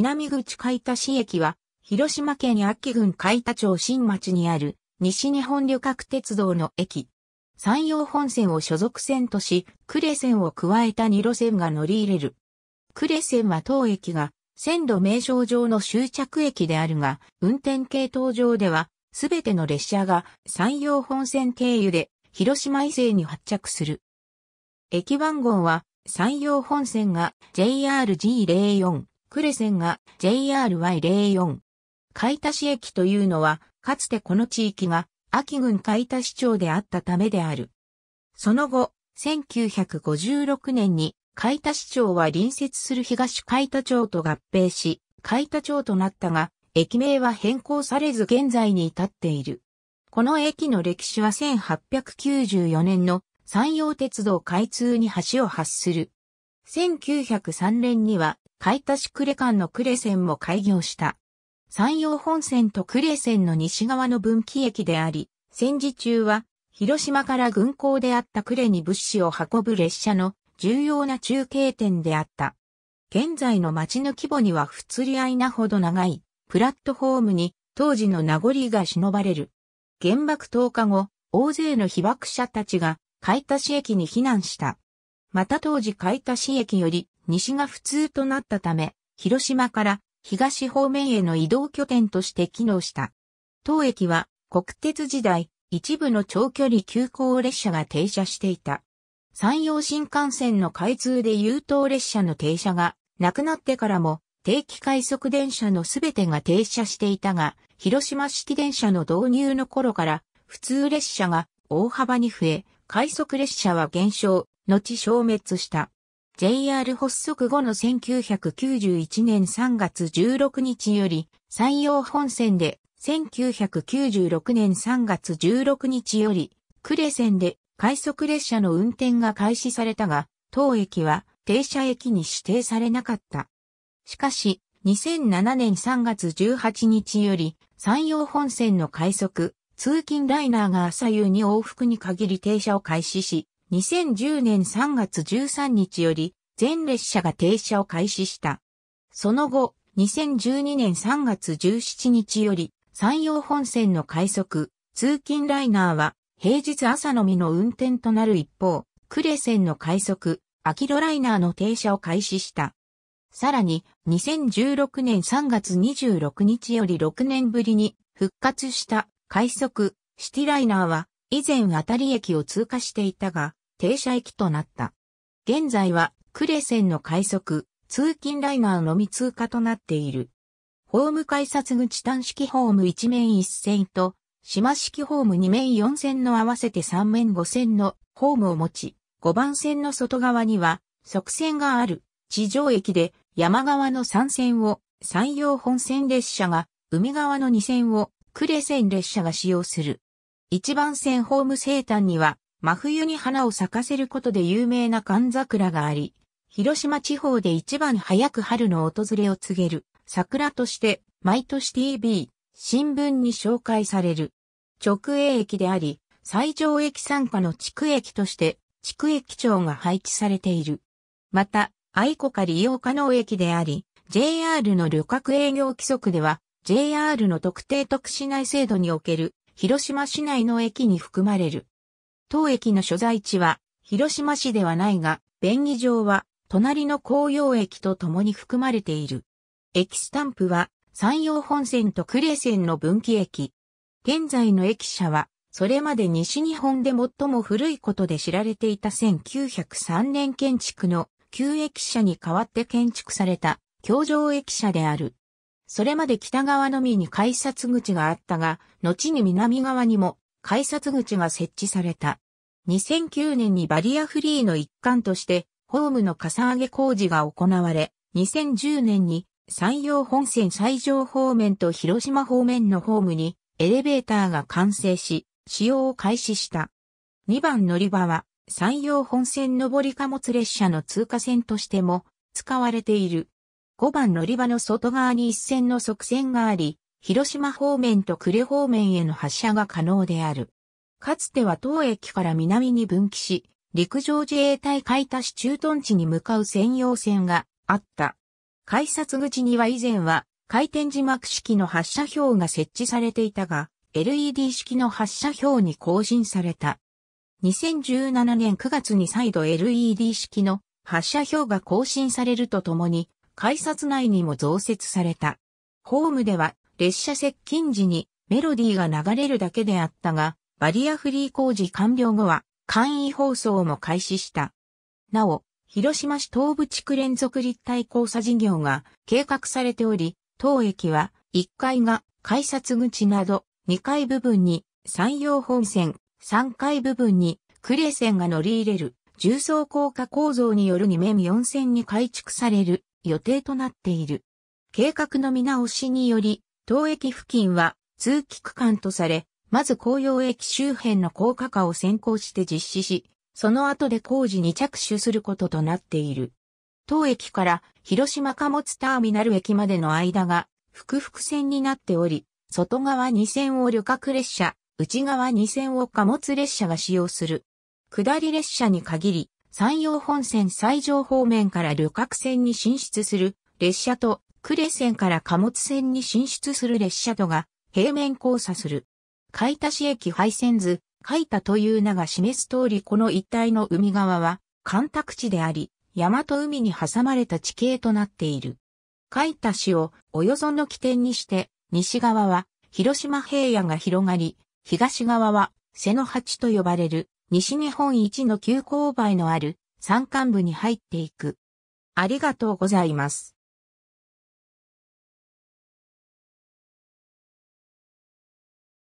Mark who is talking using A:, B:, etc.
A: 南口海田市駅は、広島県安郡海田町新町にある西日本旅客鉄道の駅。山陽本線を所属線とし、呉線を加えた2路線が乗り入れる。呉線は当駅が線路名称上の終着駅であるが、運転系統上では、すべての列車が山陽本線経由で広島伊勢に発着する。駅番号は山陽本線が JRG04、クレセンが JRY04。海田市駅というのは、かつてこの地域が秋郡海田市町であったためである。その後、1956年に海田市町は隣接する東海田町と合併し、海田町となったが、駅名は変更されず現在に至っている。この駅の歴史は1894年の山陽鉄道開通に橋を発する。1903年には海田市呉間の呉線も開業した。山陽本線と呉線の西側の分岐駅であり、戦時中は広島から軍港であった呉に物資を運ぶ列車の重要な中継点であった。現在の町の規模には不釣り合いなほど長いプラットフォームに当時の名残が忍ばれる。原爆投下後、大勢の被爆者たちが海田市駅に避難した。また当時海田市駅より西が普通となったため、広島から東方面への移動拠点として機能した。当駅は国鉄時代、一部の長距離急行列車が停車していた。山陽新幹線の開通で優等列車の停車がなくなってからも定期快速電車のすべてが停車していたが、広島式電車の導入の頃から普通列車が大幅に増え、快速列車は減少、後消滅した。JR 発足後の1991年3月16日より、山陽本線で、1996年3月16日より、呉線で快速列車の運転が開始されたが、当駅は停車駅に指定されなかった。しかし、2007年3月18日より、山陽本線の快速、通勤ライナーが朝夕に往復に限り停車を開始し、2010年3月13日より全列車が停車を開始した。その後、2012年3月17日より山陽本線の快速、通勤ライナーは平日朝のみの運転となる一方、呉線の快速、秋路ライナーの停車を開始した。さらに、2016年3月26日より6年ぶりに復活した快速、シティライナーは以前あたり駅を通過していたが、停車駅となった。現在は、呉線の快速、通勤ライナーのみ通過となっている。ホーム改札口端式ホーム1面1線と、島式ホーム2面4線の合わせて3面5線のホームを持ち、5番線の外側には、側線がある、地上駅で山側の3線を山陽本線列車が、海側の2線を呉線列車が使用する。一番線ホーム生誕には、真冬に花を咲かせることで有名な寒桜があり、広島地方で一番早く春の訪れを告げる桜として毎年 TV、新聞に紹介される直営駅であり、最上駅参加の地区駅として地区駅長が配置されている。また、愛子か利用可能駅であり、JR の旅客営業規則では、JR の特定特殊内制度における広島市内の駅に含まれる。当駅の所在地は、広島市ではないが、便宜上は、隣の紅葉駅と共に含まれている。駅スタンプは、山陽本線と呉線の分岐駅。現在の駅舎は、それまで西日本で最も古いことで知られていた1903年建築の旧駅舎に代わって建築された、京上駅舎である。それまで北側のみに改札口があったが、後に南側にも改札口が設置された。2009年にバリアフリーの一環として、ホームのかさ上げ工事が行われ、2010年に山陽本線最上方面と広島方面のホームにエレベーターが完成し、使用を開始した。2番乗り場は山陽本線上り貨物列車の通過線としても使われている。5番乗り場の外側に一線の側線があり、広島方面と呉方面への発射が可能である。かつては当駅から南に分岐し、陸上自衛隊海田市駐屯地に向かう専用線があった。改札口には以前は回転字幕式の発射表が設置されていたが、LED 式の発射表に更新された。2017年9月に再度 LED 式の発射表が更新されるとともに、改札内にも増設された。ホームでは列車接近時にメロディーが流れるだけであったが、バリアフリー工事完了後は簡易放送も開始した。なお、広島市東部地区連続立体交差事業が計画されており、当駅は1階が改札口など2階部分に山陽本線、3階部分に呉線が乗り入れる重層高架構造による2面4線に改築される予定となっている。計画の見直しにより、当駅付近は通気区間とされ、まず紅葉駅周辺の高架化を先行して実施し、その後で工事に着手することとなっている。当駅から広島貨物ターミナル駅までの間が、複々線になっており、外側2線を旅客列車、内側2線を貨物列車が使用する。下り列車に限り、山陽本線最上方面から旅客船に進出する列車と、呉線から貨物線に進出する列車とが平面交差する。海田市駅廃線図、海田という名が示す通りこの一帯の海側は、干拓地であり、山と海に挟まれた地形となっている。海田市をおよその起点にして、西側は広島平野が広がり、東側は瀬の八と呼ばれる西日本一の急勾配のある山間部に入っていく。ありがとうございます。